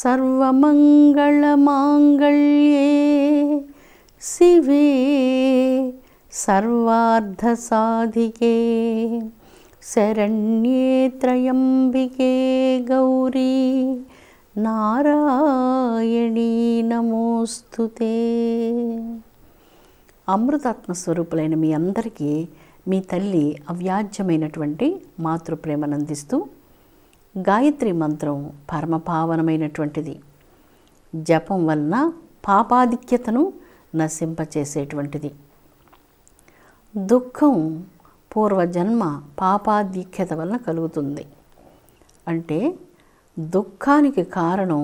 सर्वमङ्गलमाङ्गल्ये శివే सर्वार्धसाधिके शरण्ये त्रयम्बिके गौरी నారాయణీ నమోస్తుతే అమృతాత్మస్వరూపులైన మీ అందరికీ మీ తల్లి అవ్యాజ్యమైనటువంటి మాతృప్రేమనందిస్తూ గాయత్రి మంత్రం పరమపావనమైనటువంటిది జపం వలన పాపాధిక్యతను నశింపచేసేటువంటిది దుఃఖం పూర్వజన్మ పాపాధిక్యత వలన కలుగుతుంది అంటే దుఃఖానికి కారణం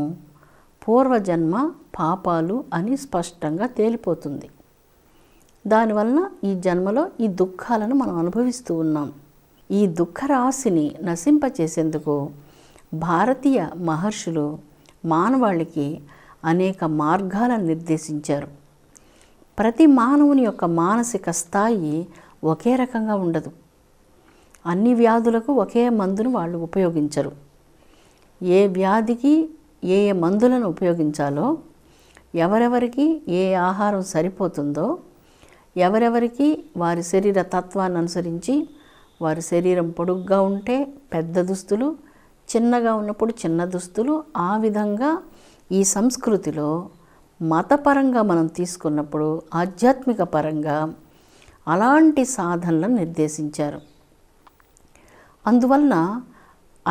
పూర్వజన్మ పాపాలు అని స్పష్టంగా తేలిపోతుంది దానివల్ల ఈ జన్మలో ఈ దుఃఖాలను మనం అనుభవిస్తూ ఉన్నాం ఈ దుఃఖరాశిని నశింపచేసేందుకు భారతీయ మహర్షులు మానవాళికి అనేక మార్గాలను నిర్దేశించారు ప్రతి మానవుని యొక్క మానసిక స్థాయి ఒకే రకంగా ఉండదు అన్ని వ్యాధులకు ఒకే మందును వాళ్ళు ఉపయోగించరు ఏ వ్యాధికి ఏ ఏ మందులను ఉపయోగించాలో ఎవరెవరికి ఏ ఆహారం సరిపోతుందో ఎవరెవరికి వారి శరీర తత్వాన్ని అనుసరించి వారు శరీరం పొడుగ్గా ఉంటే పెద్ద దుస్తులు చిన్నగా ఉన్నప్పుడు చిన్న దుస్తులు ఆ విధంగా ఈ సంస్కృతిలో మతపరంగా మనం తీసుకున్నప్పుడు ఆధ్యాత్మిక పరంగా అలాంటి సాధనలను నిర్దేశించారు అందువలన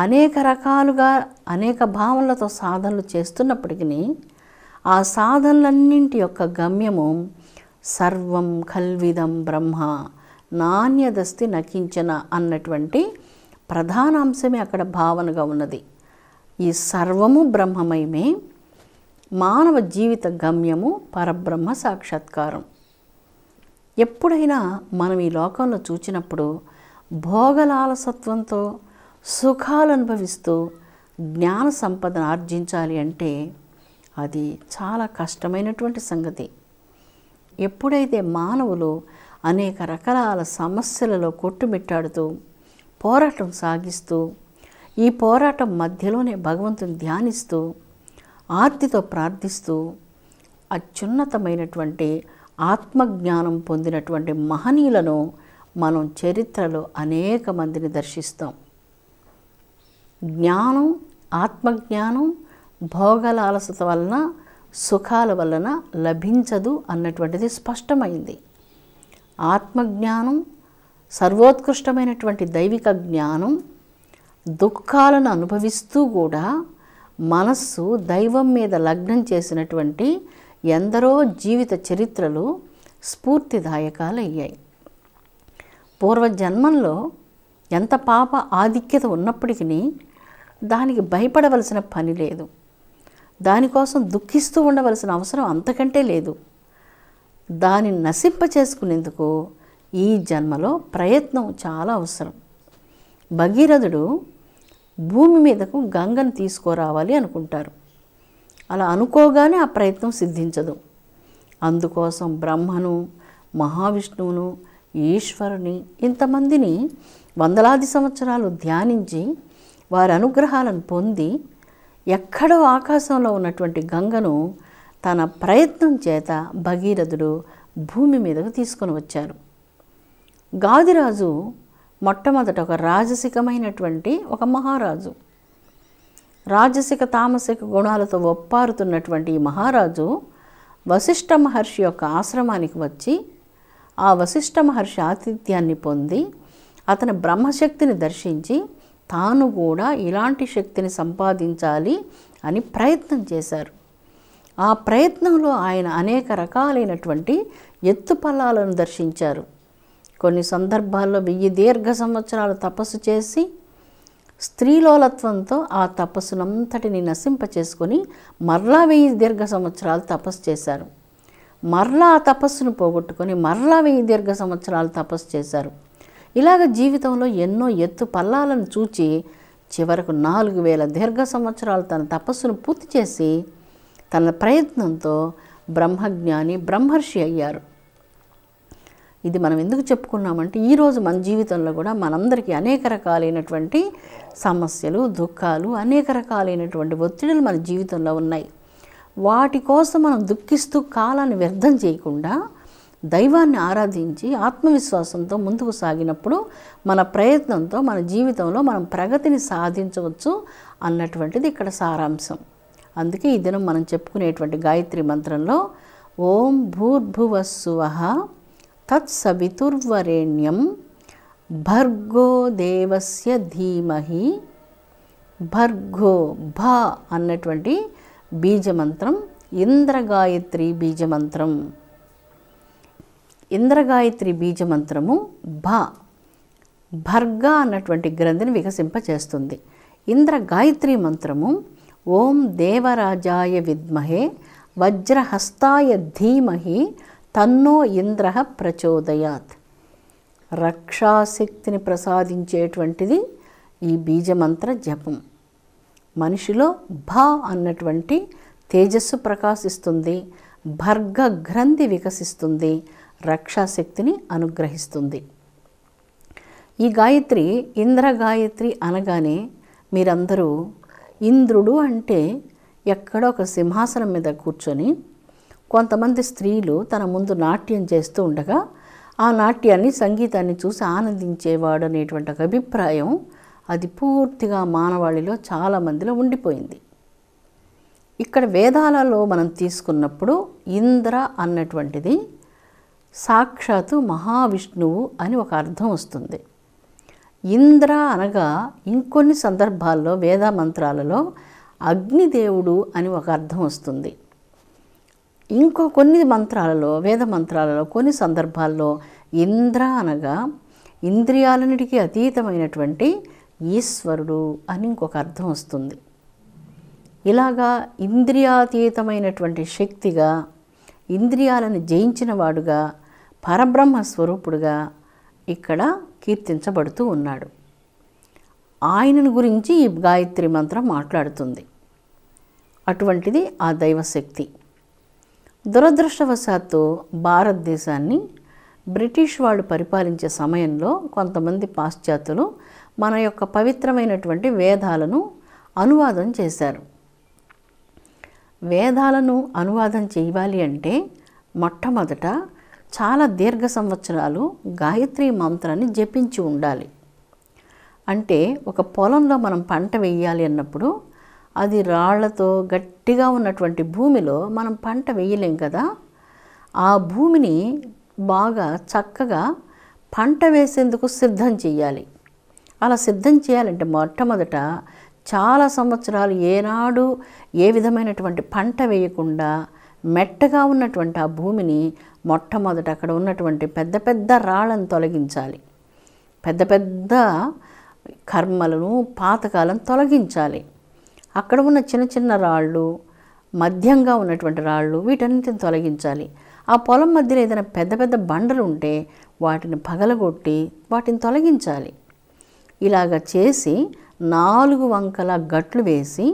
అనేక రకాలుగా అనేక భావనలతో సాధనలు చేస్తున్నప్పటికీ ఆ సాధనలన్నింటి యొక్క గమ్యము సర్వం కల్విదం బ్రహ్మ నాణ్యదస్తి నకించిన అన్నటువంటి ప్రధాన అంశమే అక్కడ భావనగా ఉన్నది ఈ సర్వము బ్రహ్మమయమే మానవ జీవిత గమ్యము పరబ్రహ్మ సాక్షాత్కారం ఎప్పుడైనా మనం ఈ లోకంలో చూచినప్పుడు భోగలాలసత్వంతో సుఖాలు అనుభవిస్తూ జ్ఞాన సంపదను ఆర్జించాలి అంటే అది చాలా కష్టమైనటువంటి సంగతి ఎప్పుడైతే మానవులు అనేక రకరాల సమస్యలలో కొట్టుమిట్టాడుతూ పోరాటం సాగిస్తూ ఈ పోరాటం మధ్యలోనే భగవంతుని ధ్యానిస్తూ ఆర్తితో ప్రార్థిస్తూ అత్యున్నతమైనటువంటి ఆత్మజ్ఞానం పొందినటువంటి మహనీయులను మనం చరిత్రలో అనేక మందిని దర్శిస్తాం జ్ఞానం ఆత్మజ్ఞానం భోగలాలసత వలన సుఖాల వలన లభించదు అన్నటువంటిది స్పష్టమైంది ఆత్మజ్ఞానం సర్వోత్కృష్టమైనటువంటి దైవిక జ్ఞానం దుఃఖాలను అనుభవిస్తూ కూడా మనస్సు దైవం మీద లగ్నం చేసినటువంటి ఎందరో జీవిత చరిత్రలు స్ఫూర్తిదాయకాలు అయ్యాయి పూర్వజన్మంలో ఎంత పాప ఆధిక్యత ఉన్నప్పటికీ దానికి భయపడవలసిన పని లేదు దానికోసం దుఃఖిస్తూ ఉండవలసిన అవసరం అంతకంటే లేదు దాని నశింప చేసుకునేందుకు ఈ జన్మలో ప్రయత్నం చాలా అవసరం భగీరథుడు భూమి మీదకు గంగను తీసుకురావాలి అనుకుంటారు అలా అనుకోగానే ఆ ప్రయత్నం సిద్ధించదు అందుకోసం బ్రహ్మను మహావిష్ణువును ఈశ్వరుని ఇంతమందిని వందలాది సంవత్సరాలు ధ్యానించి వారి అనుగ్రహాలను పొంది ఎక్కడో ఆకాశంలో ఉన్నటువంటి గంగను తన ప్రయత్నం చేత భగీరథుడు భూమి మీదకు తీసుకొని వచ్చారు గాదిరాజు మొట్టమొదట ఒక రాజసికమైనటువంటి ఒక మహారాజు రాజసిక తామసిక గుణాలతో ఒప్పారుతున్నటువంటి ఈ మహారాజు వశిష్ఠ మహర్షి యొక్క ఆశ్రమానికి వచ్చి ఆ వశిష్ఠ మహర్షి ఆతిథ్యాన్ని పొంది అతని బ్రహ్మశక్తిని దర్శించి తాను కూడా ఇలాంటి శక్తిని సంపాదించాలి అని ప్రయత్నం చేశారు ఆ ప్రయత్నంలో ఆయన అనేక రకాలైనటువంటి ఎత్తుపల్లాలను దర్శించారు కొన్ని సందర్భాల్లో వెయ్యి దీర్ఘ సంవత్సరాలు తపస్సు చేసి స్త్రీలోలత్వంతో ఆ తపస్సునంతటిని నశింపచేసుకొని మరలా వెయ్యి దీర్ఘ సంవత్సరాలు తపస్సు చేశారు మరలా ఆ తపస్సును పోగొట్టుకొని మరలా వెయ్యి దీర్ఘ సంవత్సరాలు తపస్సు చేశారు ఇలాగ జీవితంలో ఎన్నో ఎత్తు పల్లాలను చూచి చివరకు నాలుగు వేల దీర్ఘ సంవత్సరాలు తన తపస్సును పూర్తి చేసి తన ప్రయత్నంతో బ్రహ్మజ్ఞాని బ్రహ్మర్షి అయ్యారు ఇది మనం ఎందుకు చెప్పుకున్నామంటే ఈరోజు మన జీవితంలో కూడా మనందరికీ అనేక రకాలైనటువంటి సమస్యలు దుఃఖాలు అనేక రకాలైనటువంటి ఒత్తిడులు మన జీవితంలో ఉన్నాయి వాటి కోసం మనం దుఃఖిస్తూ కాలాన్ని వ్యర్థం చేయకుండా దైవాన్ని ఆరాధించి ఆత్మవిశ్వాసంతో ముందుకు సాగినప్పుడు మన ప్రయత్నంతో మన జీవితంలో మనం ప్రగతిని సాధించవచ్చు అన్నటువంటిది ఇక్కడ సారాంశం అందుకే ఈ దినం మనం చెప్పుకునేటువంటి గాయత్రి మంత్రంలో ఓం భూర్భువస్సువ తత్సవితుర్వరేణ్యం భర్గో దేవస్య ధీమహి భర్గో భ అన్నటువంటి బీజమంత్రం ఇంద్రగాయత్రి బీజమంత్రం ఇంద్రగాయత్రి బీజమంత్రము భ భర్గ అన్నటువంటి గ్రంథిని వికసింపచేస్తుంది ఇంద్రగాయత్రి మంత్రము ఓం దేవరాజాయ విద్మహే వజ్రహస్తాయ ధీమహి తన్నో ఇంద్ర ప్రచోదయాత్ రక్షాశక్తిని ప్రసాదించేటువంటిది ఈ బీజమంత్ర జపం మనిషిలో భా అన్నటువంటి తేజస్సు ప్రకాశిస్తుంది భర్గ గ్రంథి వికసిస్తుంది రక్షాశక్తిని అనుగ్రహిస్తుంది ఈ గాయత్రి ఇంద్ర గాయత్రి అనగానే మీరందరూ ఇంద్రుడు అంటే ఎక్కడ ఒక సింహాసనం మీద కూర్చొని కొంతమంది స్త్రీలు తన ముందు నాట్యం చేస్తూ ఉండగా ఆ నాట్యాన్ని సంగీతాన్ని చూసి ఆనందించేవాడు అనేటువంటి ఒక అభిప్రాయం అది పూర్తిగా మానవాళిలో చాలామందిలో ఉండిపోయింది ఇక్కడ వేదాలలో మనం తీసుకున్నప్పుడు ఇంద్ర అన్నటువంటిది సాక్షాత్తు మహావిష్ణువు అని ఒక అర్థం వస్తుంది ఇంద్ర అనగా ఇంకొన్ని సందర్భాల్లో వేద మంత్రాలలో అగ్నిదేవుడు అని ఒక అర్థం వస్తుంది ఇంకో కొన్ని మంత్రాలలో వేద మంత్రాలలో కొన్ని సందర్భాల్లో ఇంద్ర అనగా ఇంద్రియాలన్నిటికీ అతీతమైనటువంటి ఈశ్వరుడు అని ఇంకొక అర్థం వస్తుంది ఇలాగా ఇంద్రియాతీతమైనటువంటి శక్తిగా ఇంద్రియాలను జయించినవాడుగా పరబ్రహ్మ స్వరూపుడుగా ఇక్కడ కీర్తించబడుతూ ఉన్నాడు ఆయనను గురించి ఈ గాయత్రి మంత్రం మాట్లాడుతుంది అటువంటిది ఆ దైవశక్తి దురదృష్టవశాత్తు భారతదేశాన్ని బ్రిటిష్ వాళ్ళు పరిపాలించే సమయంలో కొంతమంది పాశ్చాత్యులు మన యొక్క పవిత్రమైనటువంటి వేదాలను అనువాదం చేశారు వేదాలను అనువాదం చేయాలి అంటే మొట్టమొదట చాలా దీర్ఘ సంవత్సరాలు గాయత్రి మంత్రాన్ని జపించి ఉండాలి అంటే ఒక పొలంలో మనం పంట వేయాలి అన్నప్పుడు అది రాళ్లతో గట్టిగా ఉన్నటువంటి భూమిలో మనం పంట వేయలేం కదా ఆ భూమిని బాగా చక్కగా పంట వేసేందుకు సిద్ధం చేయాలి అలా సిద్ధం చేయాలంటే మొట్టమొదట చాలా సంవత్సరాలు ఏనాడు ఏ విధమైనటువంటి పంట వేయకుండా మెట్టగా ఉన్నటువంటి ఆ భూమిని మొట్టమొదట అక్కడ ఉన్నటువంటి పెద్ద పెద్ద రాళ్ళను తొలగించాలి పెద్ద పెద్ద కర్మలను పాతకాలం తొలగించాలి అక్కడ ఉన్న చిన్న చిన్న రాళ్ళు మధ్యంగా ఉన్నటువంటి రాళ్ళు వీటన్నిటిని తొలగించాలి ఆ పొలం మధ్యలో ఏదైనా పెద్ద పెద్ద బండలు ఉంటే వాటిని పగలగొట్టి వాటిని తొలగించాలి ఇలాగ చేసి నాలుగు వంకల గట్లు వేసి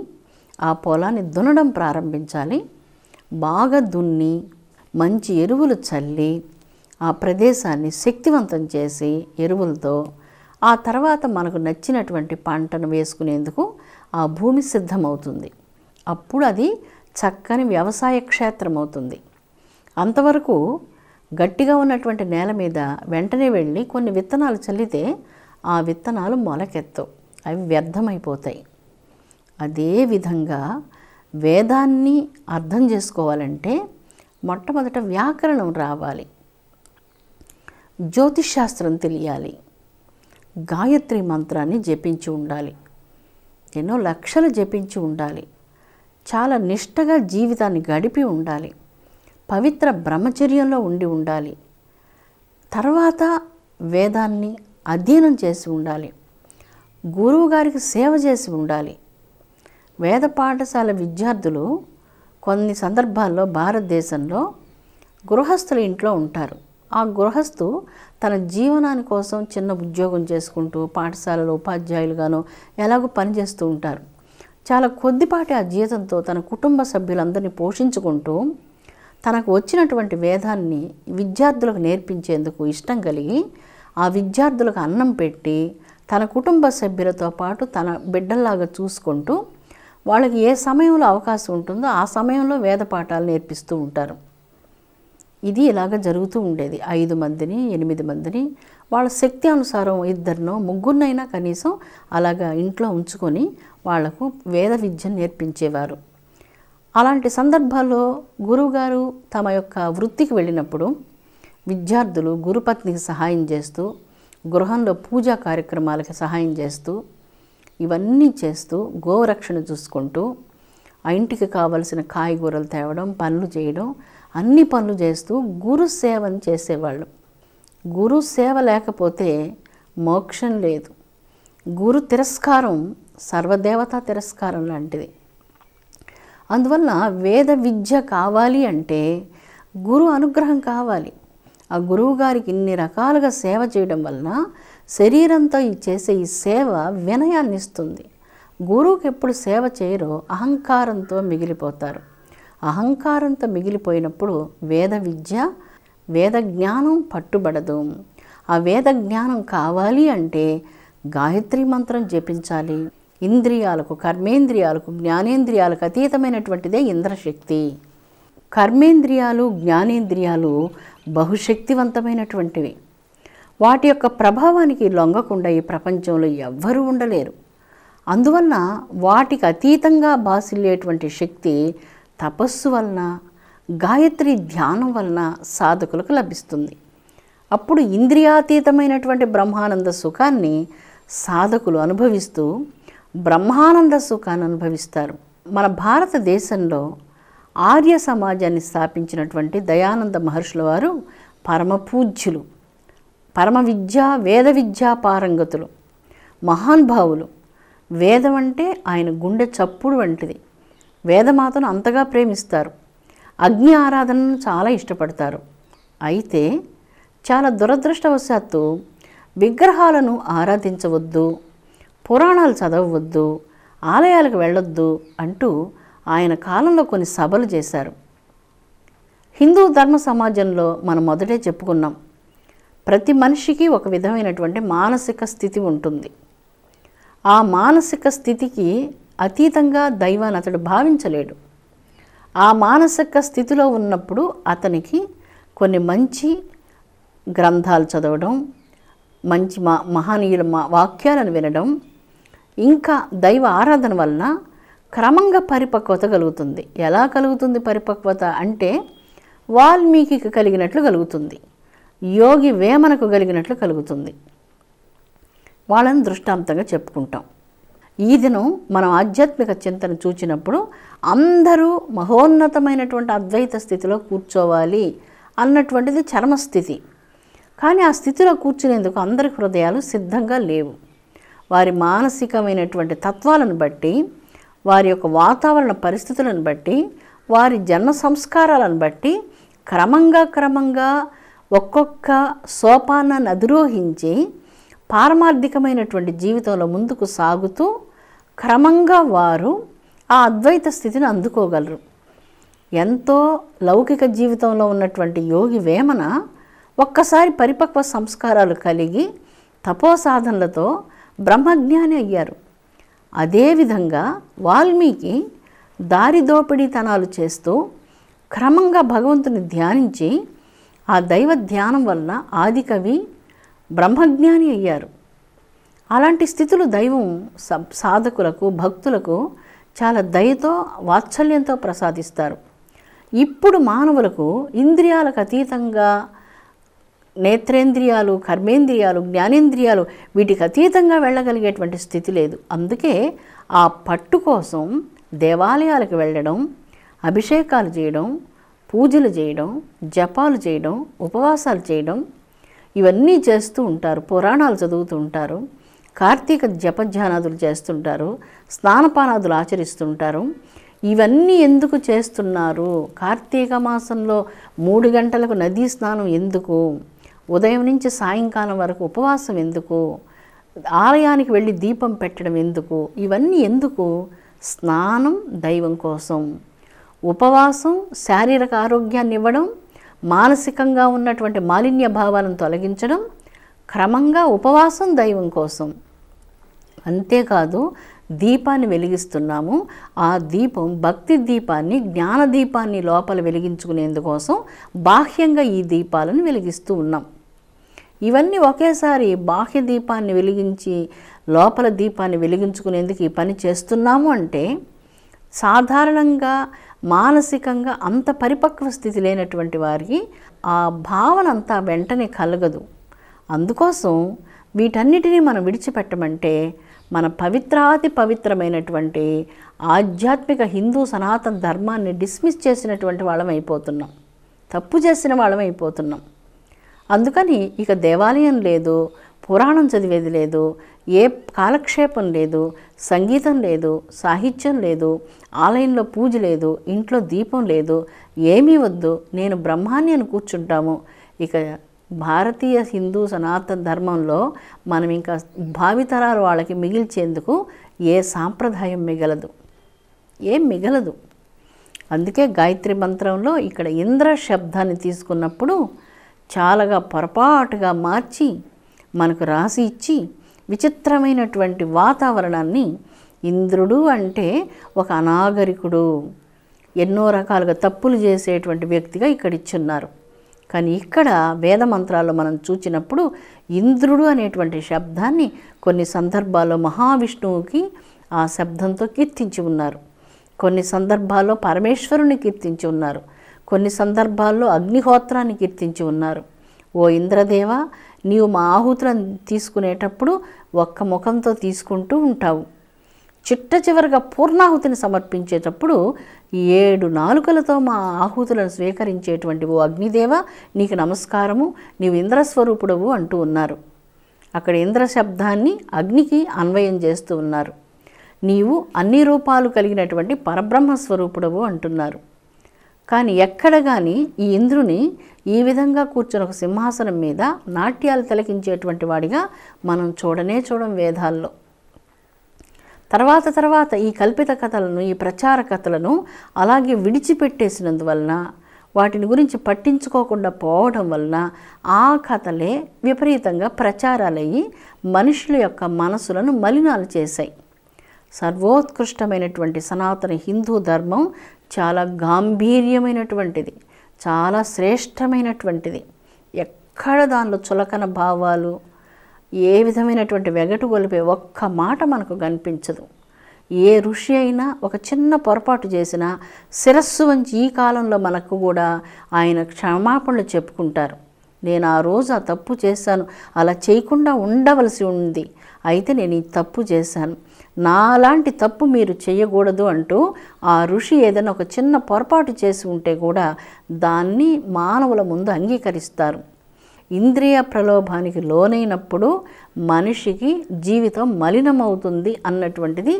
ఆ పొలాన్ని దున్నడం ప్రారంభించాలి బాగా దున్ని మంచి ఎరువులు చల్లి ఆ ప్రదేశాన్ని శక్తివంతం చేసి ఎరువులతో ఆ తర్వాత మనకు నచ్చినటువంటి పంటను వేసుకునేందుకు ఆ భూమి సిద్ధమవుతుంది అప్పుడు అది చక్కని వ్యవసాయ క్షేత్రం అవుతుంది అంతవరకు గట్టిగా ఉన్నటువంటి నేల మీద వెంటనే వెళ్ళి కొన్ని విత్తనాలు చల్లితే ఆ విత్తనాలు మొలకెత్తవు అవి వ్యర్థమైపోతాయి అదేవిధంగా వేదాన్ని అర్థం చేసుకోవాలంటే మొట్టమొదట వ్యాకరణం రావాలి జ్యోతిషాస్త్రం తెలియాలి గాయత్రి మంత్రాన్ని జపించి ఉండాలి ఎన్నో లక్షలు జపించి ఉండాలి చాలా నిష్టగా జీవితాన్ని గడిపి ఉండాలి పవిత్ర బ్రహ్మచర్యంలో ఉండి ఉండాలి తర్వాత వేదాన్ని అధ్యయనం చేసి ఉండాలి గురువుగారికి సేవ చేసి ఉండాలి వేద పాఠశాల విద్యార్థులు కొన్ని సందర్భాల్లో భారతదేశంలో గృహస్థుల ఇంట్లో ఉంటారు ఆ గృహస్థు తన జీవనాని కోసం చిన్న ఉద్యోగం చేసుకుంటూ పాఠశాలలో ఉపాధ్యాయులుగాను ఎలాగో పనిచేస్తూ ఉంటారు చాలా కొద్దిపాటి ఆ జీతంతో తన కుటుంబ సభ్యులందరినీ పోషించుకుంటూ తనకు వచ్చినటువంటి వేదాన్ని విద్యార్థులకు నేర్పించేందుకు ఇష్టం కలిగి ఆ విద్యార్థులకు అన్నం పెట్టి తన కుటుంబ సభ్యులతో పాటు తన బిడ్డల్లాగా చూసుకుంటూ వాళ్ళకి ఏ సమయంలో అవకాశం ఉంటుందో ఆ సమయంలో వేద పాఠాలు నేర్పిస్తూ ఉంటారు ఇది ఇలాగ జరుగుతూ ఉండేది ఐదు మందిని ఎనిమిది మందిని వాళ్ళ శక్తి అనుసారం ఇద్దరినో ముగ్గురినైనా కనీసం అలాగ ఇంట్లో ఉంచుకొని వాళ్లకు వేద విద్యను నేర్పించేవారు అలాంటి సందర్భాల్లో గురువుగారు తమ యొక్క వృత్తికి వెళ్ళినప్పుడు విద్యార్థులు గురుపత్నికి సహాయం చేస్తూ గృహంలో పూజా కార్యక్రమాలకు సహాయం చేస్తూ ఇవన్నీ చేస్తూ గోరక్షణ చూసుకుంటూ ఆ ఇంటికి కావలసిన కాయగూరలు తేవడం పనులు చేయడం అన్ని పనులు చేస్తూ గురు సేవను చేసేవాళ్ళు గురు సేవ లేకపోతే మోక్షం లేదు గురు తిరస్కారం సర్వదేవతా తిరస్కారం లాంటిది అందువల్ల వేద విద్య కావాలి అంటే గురు అనుగ్రహం కావాలి ఆ గురువు గారికి ఇన్ని రకాలుగా సేవ చేయడం వలన శరీరంతో ఈ చేసే ఈ సేవ వినయాన్ని ఇస్తుంది గురువుకి ఎప్పుడు సేవ చేయరో అహంకారంతో మిగిలిపోతారు అహంకారంతో మిగిలిపోయినప్పుడు వేద విద్య వేద జ్ఞానం పట్టుబడదు ఆ వేద జ్ఞానం కావాలి అంటే గాయత్రి మంత్రం జపించాలి ఇంద్రియాలకు కర్మేంద్రియాలకు జ్ఞానేంద్రియాలకు అతీతమైనటువంటిదే ఇంద్రశక్తి కర్మేంద్రియాలు జ్ఞానేంద్రియాలు బహుశక్తివంతమైనటువంటివి వాటి యొక్క ప్రభావానికి లొంగకుండా ఈ ప్రపంచంలో ఎవ్వరూ ఉండలేరు అందువలన వాటికి అతీతంగా బాసిల్లేటువంటి శక్తి తపస్సు వలన గాయత్రి ధ్యానం వలన సాధకులకు లభిస్తుంది అప్పుడు ఇంద్రియాతీతమైనటువంటి బ్రహ్మానంద సుఖాన్ని సాధకులు అనుభవిస్తూ బ్రహ్మానంద సుఖాన్ని అనుభవిస్తారు మన భారతదేశంలో ఆర్య సమాజాన్ని స్థాపించినటువంటి దయానంద మహర్షుల వారు పరమపూజ్యులు పరమ విద్య వేద విద్యా పారంగతులు మహానుభావులు వేదం అంటే ఆయన గుండె చప్పుడు వంటిది వేదమాతను అంతగా ప్రేమిస్తారు అగ్ని ఆరాధనను చాలా ఇష్టపడతారు అయితే చాలా దురదృష్టవశాత్తు విగ్రహాలను ఆరాధించవద్దు పురాణాలు చదవద్దు ఆలయాలకు వెళ్ళొద్దు అంటూ ఆయన కాలంలో కొన్ని సభలు చేశారు హిందూ ధర్మ సమాజంలో మనం మొదటే చెప్పుకున్నాం ప్రతి మనిషికి ఒక విధమైనటువంటి మానసిక స్థితి ఉంటుంది ఆ మానసిక స్థితికి అతీతంగా దైవాన్ని అతడు భావించలేడు ఆ మానసిక స్థితిలో ఉన్నప్పుడు అతనికి కొన్ని మంచి గ్రంథాలు చదవడం మంచి మా మహనీయుల మా వాక్యాలను వినడం ఇంకా దైవ ఆరాధన వలన క్రమంగా పరిపక్వత కలుగుతుంది ఎలా కలుగుతుంది పరిపక్వత అంటే వాల్మీకి కలిగినట్లు కలుగుతుంది యోగి వేమనకు కలిగినట్లు కలుగుతుంది వాళ్ళని దృష్టాంతంగా చెప్పుకుంటాం ఈ దినం మనం ఆధ్యాత్మిక చింతన చూచినప్పుడు అందరూ మహోన్నతమైనటువంటి అద్వైత స్థితిలో కూర్చోవాలి అన్నటువంటిది చరమస్థితి కానీ ఆ స్థితిలో కూర్చునేందుకు అందరి హృదయాలు సిద్ధంగా లేవు వారి మానసికమైనటువంటి తత్వాలను బట్టి వారి యొక్క వాతావరణ పరిస్థితులను బట్టి వారి జన్మ సంస్కారాలను బట్టి క్రమంగా క్రమంగా ఒక్కొక్క సోపానాన్ని అధిరోహించి పారమార్థికమైనటువంటి జీవితంలో ముందుకు సాగుతూ క్రమంగా వారు ఆ అద్వైత స్థితిని అందుకోగలరు ఎంతో లౌకిక జీవితంలో ఉన్నటువంటి యోగి వేమన ఒక్కసారి పరిపక్వ సంస్కారాలు కలిగి తపో సాధనలతో బ్రహ్మజ్ఞాని అయ్యారు అదేవిధంగా వాల్మీకి దారిదోపిడీతనాలు చేస్తూ క్రమంగా భగవంతుని ధ్యానించి ఆ దైవ ధ్యానం వల్ల ఆదికవి బ్రహ్మజ్ఞాని అయ్యారు అలాంటి స్థితులు దైవం సాధకులకు భక్తులకు చాలా దయతో వాత్సల్యంతో ప్రసాదిస్తారు ఇప్పుడు మానవులకు ఇంద్రియాలకు అతీతంగా నేత్రేంద్రియాలు కర్మేంద్రియాలు జ్ఞానేంద్రియాలు వీటికి అతీతంగా వెళ్ళగలిగేటువంటి స్థితి లేదు అందుకే ఆ పట్టు కోసం దేవాలయాలకు వెళ్ళడం అభిషేకాలు చేయడం పూజలు చేయడం జపాలు చేయడం ఉపవాసాలు చేయడం ఇవన్నీ చేస్తూ ఉంటారు పురాణాలు చదువుతూ ఉంటారు కార్తీక జపధ్యానాదులు చేస్తుంటారు స్నానపానాదులు ఆచరిస్తుంటారు ఇవన్నీ ఎందుకు చేస్తున్నారు కార్తీక మాసంలో మూడు గంటలకు నదీ స్నానం ఎందుకు ఉదయం నుంచి సాయంకాలం వరకు ఉపవాసం ఎందుకు ఆలయానికి వెళ్ళి దీపం పెట్టడం ఎందుకు ఇవన్నీ ఎందుకు స్నానం దైవం కోసం ఉపవాసం శారీరక ఆరోగ్యాన్ని ఇవ్వడం మానసికంగా ఉన్నటువంటి మాలిన్య భావాలను తొలగించడం క్రమంగా ఉపవాసం దైవం కోసం అంతేకాదు దీపాన్ని వెలిగిస్తున్నాము ఆ దీపం భక్తి దీపాన్ని జ్ఞాన దీపాన్ని లోపల వెలిగించుకునేందుకోసం బాహ్యంగా ఈ దీపాలను వెలిగిస్తూ ఉన్నాం ఇవన్నీ ఒకేసారి బాహ్య దీపాన్ని వెలిగించి లోపల దీపాన్ని వెలిగించుకునేందుకు ఈ పని చేస్తున్నాము అంటే సాధారణంగా మానసికంగా అంత పరిపక్వ స్థితి లేనటువంటి వారికి ఆ భావన అంతా వెంటనే కలగదు అందుకోసం వీటన్నిటినీ మనం విడిచిపెట్టమంటే మన పవిత్రాతి పవిత్రమైనటువంటి ఆధ్యాత్మిక హిందూ సనాతన ధర్మాన్ని డిస్మిస్ చేసినటువంటి వాళ్ళం అయిపోతున్నాం తప్పు చేసిన వాళ్ళం అయిపోతున్నాం అందుకని ఇక దేవాలయం లేదు పురాణం చదివేది లేదు ఏ కాలక్షేపం లేదు సంగీతం లేదు సాహిత్యం లేదు ఆలయంలో పూజ లేదు ఇంట్లో దీపం లేదు ఏమీ వద్దు నేను బ్రహ్మాన్ని అని కూర్చుంటాము ఇక భారతీయ హిందూ సనాతన ధర్మంలో మనం ఇంకా భావితరాలు వాళ్ళకి మిగిల్చేందుకు ఏ సాంప్రదాయం మిగలదు ఏం మిగలదు అందుకే గాయత్రి మంత్రంలో ఇక్కడ ఇంద్ర శబ్దాన్ని తీసుకున్నప్పుడు చాలాగా పొరపాటుగా మార్చి మనకు రాసి ఇచ్చి విచిత్రమైనటువంటి వాతావరణాన్ని ఇంద్రుడు అంటే ఒక అనాగరికుడు ఎన్నో రకాలుగా తప్పులు చేసేటువంటి వ్యక్తిగా ఇక్కడ ఇచ్చున్నారు కానీ ఇక్కడ మంత్రాల్లో మనం చూచినప్పుడు ఇంద్రుడు అనేటువంటి శబ్దాన్ని కొన్ని సందర్భాల్లో మహావిష్ణువుకి ఆ శబ్దంతో కీర్తించి ఉన్నారు కొన్ని సందర్భాల్లో పరమేశ్వరుని కీర్తించి ఉన్నారు కొన్ని సందర్భాల్లో అగ్నిహోత్రాన్ని కీర్తించి ఉన్నారు ఓ ఇంద్రదేవ నీవు మా ఆహుతులను తీసుకునేటప్పుడు ఒక్క ముఖంతో తీసుకుంటూ ఉంటావు చిట్ట చివరిగా పూర్ణాహుతిని సమర్పించేటప్పుడు ఏడు నాలుకలతో మా ఆహుతులను స్వీకరించేటువంటి ఓ అగ్నిదేవ నీకు నమస్కారము నీవు ఇంద్రస్వరూపుడవు అంటూ ఉన్నారు అక్కడ ఇంద్ర శబ్దాన్ని అగ్నికి అన్వయం చేస్తూ ఉన్నారు నీవు అన్ని రూపాలు కలిగినటువంటి పరబ్రహ్మ స్వరూపుడవు అంటున్నారు కానీ ఎక్కడ కానీ ఈ ఇంద్రుని ఈ విధంగా కూర్చుని ఒక సింహాసనం మీద నాట్యాలు తిలకించేటువంటి వాడిగా మనం చూడనే చూడం వేదాల్లో తర్వాత తర్వాత ఈ కల్పిత కథలను ఈ ప్రచార కథలను అలాగే విడిచిపెట్టేసినందువలన వాటిని గురించి పట్టించుకోకుండా పోవడం వలన ఆ కథలే విపరీతంగా ప్రచారాలయ్యి మనుషుల యొక్క మనసులను మలినాలు చేశాయి సర్వోత్కృష్టమైనటువంటి సనాతన హిందూ ధర్మం చాలా గాంభీర్యమైనటువంటిది చాలా శ్రేష్టమైనటువంటిది ఎక్కడ దానిలో చులకన భావాలు ఏ విధమైనటువంటి వెగటు గొలిపే ఒక్క మాట మనకు కనిపించదు ఏ ఋషి అయినా ఒక చిన్న పొరపాటు చేసినా శిరస్సు వంచి ఈ కాలంలో మనకు కూడా ఆయన క్షమాపణలు చెప్పుకుంటారు నేను ఆ రోజు ఆ తప్పు చేశాను అలా చేయకుండా ఉండవలసి ఉంది అయితే నేను ఈ తప్పు చేశాను నాలాంటి తప్పు మీరు చేయకూడదు అంటూ ఆ ఋషి ఏదైనా ఒక చిన్న పొరపాటు చేసి ఉంటే కూడా దాన్ని మానవుల ముందు అంగీకరిస్తారు ఇంద్రియ ప్రలోభానికి లోనైనప్పుడు మనిషికి జీవితం మలినమవుతుంది అన్నటువంటిది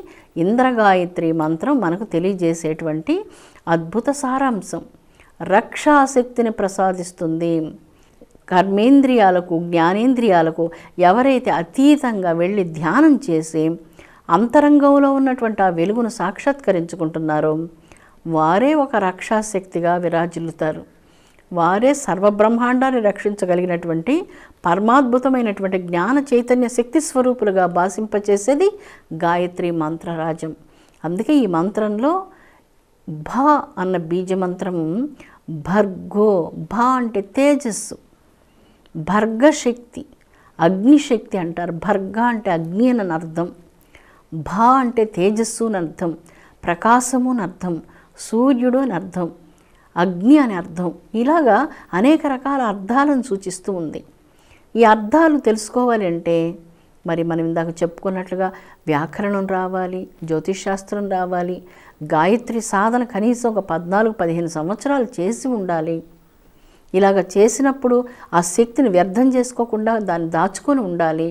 ఇంద్రగాయత్రి మంత్రం మనకు తెలియజేసేటువంటి అద్భుత సారాంశం రక్షాశక్తిని ప్రసాదిస్తుంది కర్మేంద్రియాలకు జ్ఞానేంద్రియాలకు ఎవరైతే అతీతంగా వెళ్ళి ధ్యానం చేసి అంతరంగంలో ఉన్నటువంటి ఆ వెలుగును సాక్షాత్కరించుకుంటున్నారో వారే ఒక రక్షాశక్తిగా విరాజిల్లుతారు వారే సర్వబ్రహ్మాండాన్ని రక్షించగలిగినటువంటి పరమాద్భుతమైనటువంటి జ్ఞాన చైతన్య శక్తి స్వరూపులుగా భాషింపచేసేది గాయత్రి మంత్రరాజం అందుకే ఈ మంత్రంలో భ అన్న బీజమంత్రం భర్గో భ అంటే తేజస్సు భర్గశక్తి అగ్నిశక్తి అంటారు భర్గ అంటే అగ్ని అని అర్థం భా అంటే తేజస్సు అని అర్థం ప్రకాశము అని అర్థం సూర్యుడు అని అర్థం అగ్ని అని అర్థం ఇలాగా అనేక రకాల అర్థాలను సూచిస్తూ ఉంది ఈ అర్థాలు తెలుసుకోవాలి అంటే మరి మనం ఇందాక చెప్పుకున్నట్లుగా వ్యాకరణం రావాలి జ్యోతిషాస్త్రం రావాలి గాయత్రి సాధన కనీసం ఒక పద్నాలుగు పదిహేను సంవత్సరాలు చేసి ఉండాలి ఇలాగ చేసినప్పుడు ఆ శక్తిని వ్యర్థం చేసుకోకుండా దాన్ని దాచుకొని ఉండాలి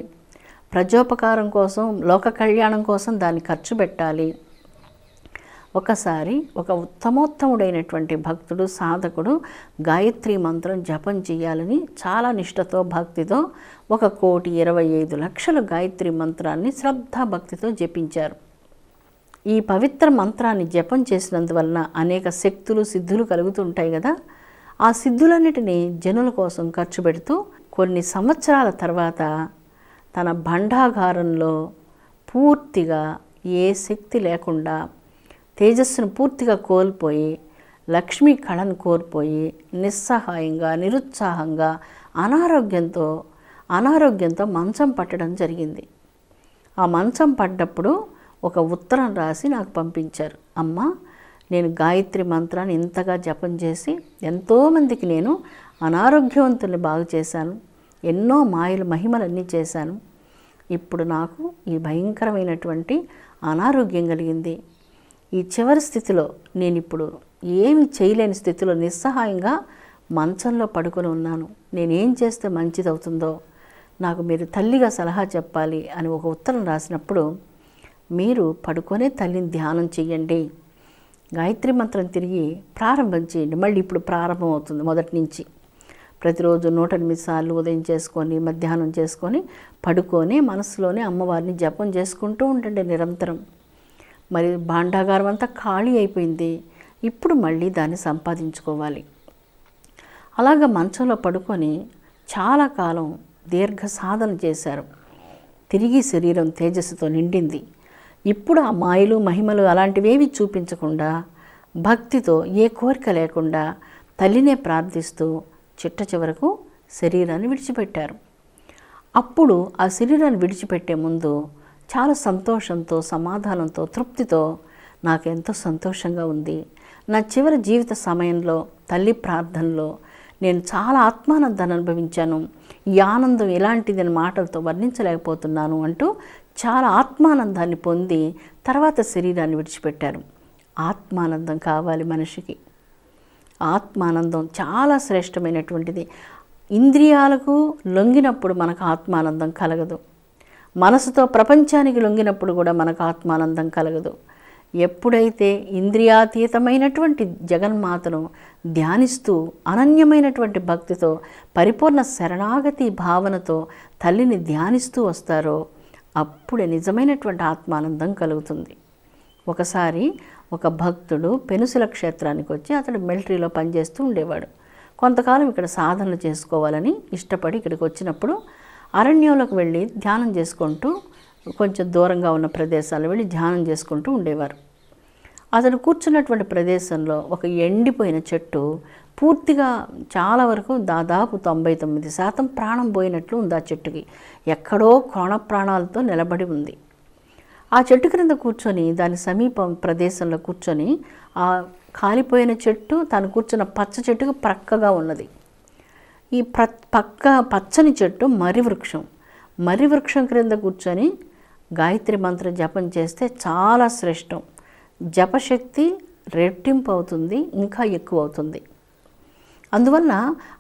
ప్రజోపకారం కోసం లోక కళ్యాణం కోసం దాన్ని ఖర్చు పెట్టాలి ఒకసారి ఒక ఉత్తమోత్తముడైనటువంటి భక్తుడు సాధకుడు గాయత్రి మంత్రం జపం చేయాలని చాలా నిష్ఠతో భక్తితో ఒక కోటి ఇరవై ఐదు లక్షల గాయత్రి మంత్రాన్ని భక్తితో జపించారు ఈ పవిత్ర మంత్రాన్ని జపం చేసినందువలన అనేక శక్తులు సిద్ధులు కలుగుతుంటాయి కదా ఆ సిద్ధులన్నిటినీ జనుల కోసం ఖర్చు పెడుతూ కొన్ని సంవత్సరాల తర్వాత తన భండాగారంలో పూర్తిగా ఏ శక్తి లేకుండా తేజస్సును పూర్తిగా కోల్పోయి లక్ష్మీ కళను కోల్పోయి నిస్సహాయంగా నిరుత్సాహంగా అనారోగ్యంతో అనారోగ్యంతో మంచం పట్టడం జరిగింది ఆ మంచం పడ్డప్పుడు ఒక ఉత్తరం రాసి నాకు పంపించారు అమ్మ నేను గాయత్రి మంత్రాన్ని ఇంతగా జపం చేసి ఎంతోమందికి నేను అనారోగ్యవంతుల్ని బాగు చేశాను ఎన్నో మాయలు మహిమలన్నీ చేశాను ఇప్పుడు నాకు ఈ భయంకరమైనటువంటి అనారోగ్యం కలిగింది ఈ చివరి స్థితిలో నేను ఇప్పుడు ఏమి చేయలేని స్థితిలో నిస్సహాయంగా మంచంలో పడుకొని ఉన్నాను నేనేం చేస్తే మంచిదవుతుందో నాకు మీరు తల్లిగా సలహా చెప్పాలి అని ఒక ఉత్తరం రాసినప్పుడు మీరు పడుకొనే తల్లిని ధ్యానం చేయండి గాయత్రి మంత్రం తిరిగి ప్రారంభం చేయండి మళ్ళీ ఇప్పుడు ప్రారంభం అవుతుంది మొదటి నుంచి ప్రతిరోజు నూట ఎనిమిది సార్లు ఉదయం చేసుకొని మధ్యాహ్నం చేసుకొని పడుకొని మనసులోనే అమ్మవారిని జపం చేసుకుంటూ ఉండండి నిరంతరం మరి భాండాగారం అంతా ఖాళీ అయిపోయింది ఇప్పుడు మళ్ళీ దాన్ని సంపాదించుకోవాలి అలాగ మంచంలో పడుకొని చాలా కాలం దీర్ఘ సాధన చేశారు తిరిగి శరీరం తేజస్సుతో నిండింది ఇప్పుడు ఆ మాయలు మహిమలు అలాంటివేవి చూపించకుండా భక్తితో ఏ కోరిక లేకుండా తల్లినే ప్రార్థిస్తూ చిట్ట చివరకు శరీరాన్ని విడిచిపెట్టారు అప్పుడు ఆ శరీరాన్ని విడిచిపెట్టే ముందు చాలా సంతోషంతో సమాధానంతో తృప్తితో నాకెంతో సంతోషంగా ఉంది నా చివరి జీవిత సమయంలో తల్లి ప్రార్థనలో నేను చాలా ఆత్మానందాన్ని అనుభవించాను ఈ ఆనందం అని మాటలతో వర్ణించలేకపోతున్నాను అంటూ చాలా ఆత్మానందాన్ని పొంది తర్వాత శరీరాన్ని విడిచిపెట్టారు ఆత్మానందం కావాలి మనిషికి ఆత్మానందం చాలా శ్రేష్టమైనటువంటిది ఇంద్రియాలకు లొంగినప్పుడు మనకు ఆత్మానందం కలగదు మనసుతో ప్రపంచానికి లొంగినప్పుడు కూడా మనకు ఆత్మానందం కలగదు ఎప్పుడైతే ఇంద్రియాతీతమైనటువంటి జగన్మాతను ధ్యానిస్తూ అనన్యమైనటువంటి భక్తితో పరిపూర్ణ శరణాగతి భావనతో తల్లిని ధ్యానిస్తూ వస్తారో అప్పుడే నిజమైనటువంటి ఆత్మానందం కలుగుతుంది ఒకసారి ఒక భక్తుడు పెనుసుల క్షేత్రానికి వచ్చి అతడు మిలిటరీలో పనిచేస్తూ ఉండేవాడు కొంతకాలం ఇక్కడ సాధనలు చేసుకోవాలని ఇష్టపడి ఇక్కడికి వచ్చినప్పుడు అరణ్యంలోకి వెళ్ళి ధ్యానం చేసుకుంటూ కొంచెం దూరంగా ఉన్న ప్రదేశాలు వెళ్ళి ధ్యానం చేసుకుంటూ ఉండేవారు అతను కూర్చున్నటువంటి ప్రదేశంలో ఒక ఎండిపోయిన చెట్టు పూర్తిగా చాలా వరకు దాదాపు తొంభై తొమ్మిది శాతం ప్రాణం పోయినట్లు ఉంది ఆ చెట్టుకి ఎక్కడో కోణ ప్రాణాలతో నిలబడి ఉంది ఆ చెట్టు క్రింద కూర్చొని దాని సమీపం ప్రదేశంలో కూర్చొని ఆ కాలిపోయిన చెట్టు తాను కూర్చున్న పచ్చ చెట్టుకు ప్రక్కగా ఉన్నది ఈ ప్ర పక్క పచ్చని చెట్టు మర్రి వృక్షం మరి వృక్షం క్రింద కూర్చొని గాయత్రి మంత్ర జపం చేస్తే చాలా శ్రేష్టం జపశక్తి రెట్టింపు అవుతుంది ఇంకా ఎక్కువ అవుతుంది అందువల్ల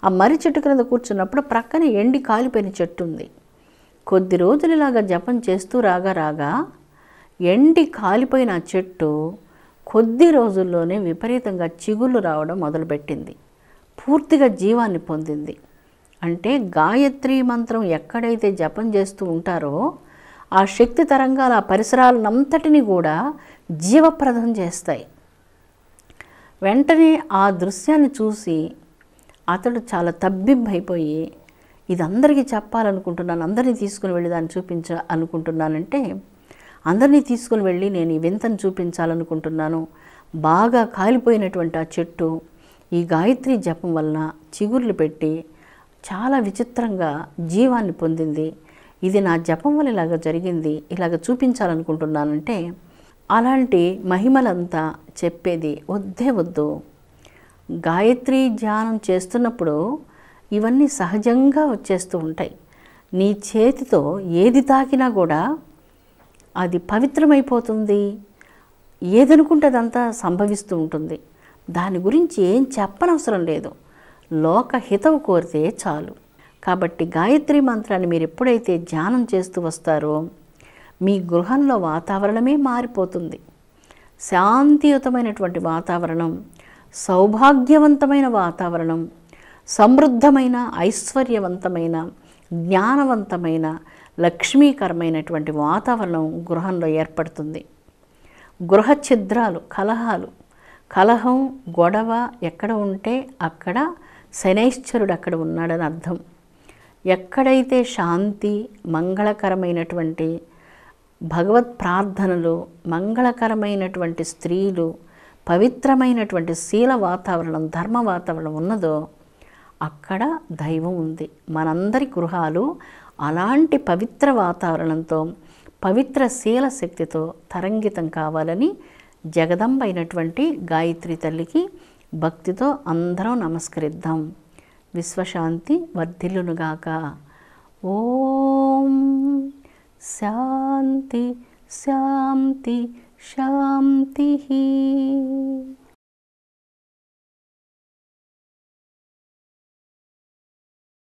ఆ మర్రి చెట్టు క్రింద కూర్చున్నప్పుడు ప్రక్కనే ఎండి కాలిపోయిన చెట్టు ఉంది కొద్ది రోజులలాగా జపం చేస్తూ రాగా రాగా ఎండి కాలిపోయిన చెట్టు కొద్ది రోజుల్లోనే విపరీతంగా చిగుళ్ళు రావడం మొదలుపెట్టింది పూర్తిగా జీవాన్ని పొందింది అంటే గాయత్రి మంత్రం ఎక్కడైతే జపం చేస్తూ ఉంటారో ఆ శక్తి తరంగాల ఆ పరిసరాలనంతటిని కూడా జీవప్రదం చేస్తాయి వెంటనే ఆ దృశ్యాన్ని చూసి అతడు చాలా తబ్బిబ్బైపోయి ఇది అందరికీ చెప్పాలనుకుంటున్నాను అందరినీ తీసుకుని వెళ్ళి దాన్ని చూపించ అనుకుంటున్నానంటే అందరినీ తీసుకుని వెళ్ళి నేను ఈ వింతను చూపించాలనుకుంటున్నాను బాగా కాలిపోయినటువంటి ఆ చెట్టు ఈ గాయత్రి జపం వలన చిగుర్లు పెట్టి చాలా విచిత్రంగా జీవాన్ని పొందింది ఇది నా జపం వల్ల ఇలాగ జరిగింది ఇలాగ చూపించాలనుకుంటున్నానంటే అలాంటి మహిమలంతా చెప్పేది వద్దే వద్దు గాయత్రి ధ్యానం చేస్తున్నప్పుడు ఇవన్నీ సహజంగా వచ్చేస్తూ ఉంటాయి నీ చేతితో ఏది తాకినా కూడా అది పవిత్రమైపోతుంది ఏదనుకుంటే అదంతా సంభవిస్తూ ఉంటుంది దాని గురించి ఏం చెప్పనవసరం లేదు లోకహితం కోరితే చాలు కాబట్టి గాయత్రి మంత్రాన్ని మీరు ఎప్పుడైతే ధ్యానం చేస్తూ వస్తారో మీ గృహంలో వాతావరణమే మారిపోతుంది శాంతియుతమైనటువంటి వాతావరణం సౌభాగ్యవంతమైన వాతావరణం సమృద్ధమైన ఐశ్వర్యవంతమైన జ్ఞానవంతమైన లక్ష్మీకరమైనటువంటి వాతావరణం గృహంలో ఏర్పడుతుంది గృహ ఛిద్రాలు కలహాలు కలహం గొడవ ఎక్కడ ఉంటే అక్కడ శనైశ్వరుడు అక్కడ ఉన్నాడని అర్థం ఎక్కడైతే శాంతి మంగళకరమైనటువంటి భగవత్ ప్రార్థనలు మంగళకరమైనటువంటి స్త్రీలు పవిత్రమైనటువంటి శీల వాతావరణం ధర్మ వాతావరణం ఉన్నదో అక్కడ దైవం ఉంది మనందరి గృహాలు అలాంటి పవిత్ర వాతావరణంతో పవిత్ర శీల శక్తితో తరంగితం కావాలని జగదంబ అయినటువంటి గాయత్రి తల్లికి భక్తితో అందరం నమస్కరిద్దాం విశ్వశాంతి వర్ధిల్లునుగాక ఓం శాంతి శాంతి శాంతి